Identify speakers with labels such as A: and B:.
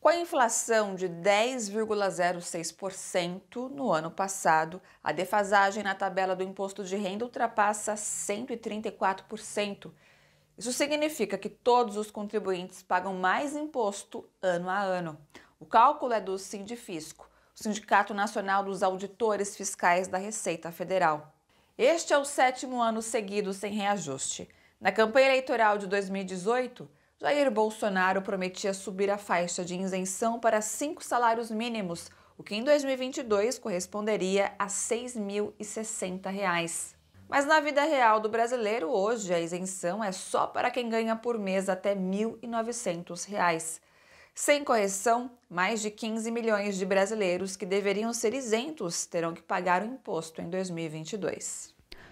A: Com a inflação de 10,06% no ano passado, a defasagem na tabela do imposto de renda ultrapassa 134%. Isso significa que todos os contribuintes pagam mais imposto ano a ano. O cálculo é do Sindifisco, o Sindicato Nacional dos Auditores Fiscais da Receita Federal. Este é o sétimo ano seguido sem reajuste. Na campanha eleitoral de 2018, Jair Bolsonaro prometia subir a faixa de isenção para cinco salários mínimos, o que em 2022 corresponderia a R$ 6.060. Mas na vida real do brasileiro, hoje, a isenção é só para quem ganha por mês até R$ 1.900. Sem correção, mais de 15 milhões de brasileiros que deveriam ser isentos terão que pagar o imposto em 2022.